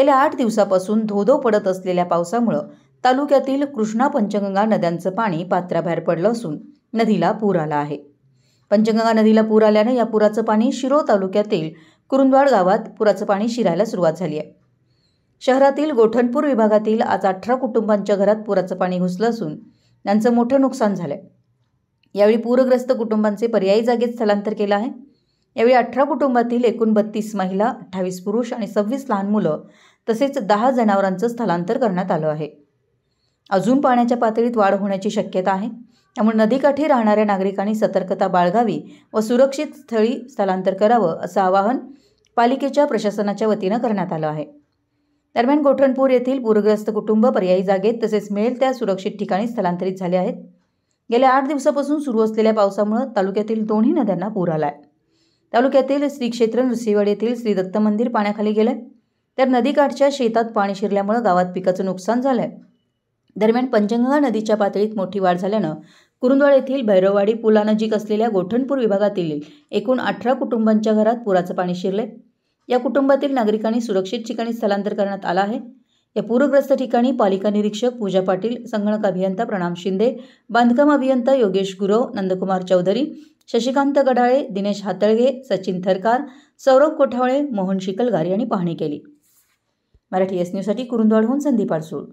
गेल्या आठ दिवसापासून धोधो पडत असलेल्या पावसामुळं तालुक्यातील कृष्णा पंचगंगा नद्यांचं पाणी पात्राबाहेर पडलं असून नदीला पूर आला आहे पंचगंगा नदीला पूर आल्यानं या पुराचं पाणी शिरो तालुक्यातील कुरुंदवाड गावात पुराचं पाणी शिरायला सुरुवात झाली आहे शहरातील गोठणपूर विभागातील आज अठरा कुटुंबांच्या घरात पुराचं पाणी घुसलं असून त्यांचं मोठं नुकसान झालं आहे यावेळी पूरग्रस्त कुटुंबांचे पर्यायी जागेत स्थलांतर केलं आहे यावेळी अठरा कुटुंबातील एकूण बत्तीस महिला अठ्ठावीस पुरुष आणि सव्वीस लहान मुलं तसेच दहा जनावरांचं स्थलांतर करण्यात आलं आहे अजून पाण्याच्या पातळीत वाढ होण्याची शक्यता आहे त्यामुळे नदीकाठी राहणाऱ्या नागरिकांनी सतर्कता बाळगावी व सुरक्षित स्थळी स्थलांतर करावं असं आवाहन पालिकेच्या प्रशासनाच्या वतीनं करण्यात आलं आहे दरम्यान गोठणपूर येथील पूरग्रस्त कुटुंब पर्यायी जागेत तसेच मेल त्या सुरक्षित ठिकाणी स्थलांतरित झाले आहेत गेल्या आठ दिवसापासून सुरू असलेल्या पावसामुळे तालुक्यातील दोन्ही नद्यांना पूर आला आहे तालुक्यातील श्री क्षेत्र नृसिंहवाड येथील श्री दत्त मंदिर पाण्याखाली गेलं तर नदीकाठच्या शेतात पाणी शिरल्यामुळे गावात पिकाचं नुकसान झालं दरम्यान पंचगंगा नदीच्या पातळीत मोठी वाढ झाल्यानं कुरुंदवाड येथील भैरववाडी पुलानजीक असलेल्या गोठणपूर विभागातील एकूण अठरा कुटुंबांच्या घरात पुराचं पाणी शिरले या कुटुंबातील नागरिकांनी सुरक्षित ठिकाणी स्थलांतर करण्यात आलं आहे या पूरग्रस्त ठिकाणी पालिका निरीक्षक पूजा पाटील संगणक अभियंता प्रणाम शिंदे बांधकाम अभियंता योगेश गुरव नंदकुमार चौधरी शशिकांत गडाळे दिनेश हातळगे सचिन थरकार सौरभ कोठावळे मोहन शिकलगार यांनी पाहणी केली मराठी एस न्यूजसाठी कुरुंदवाडहून संदीप आडसूळ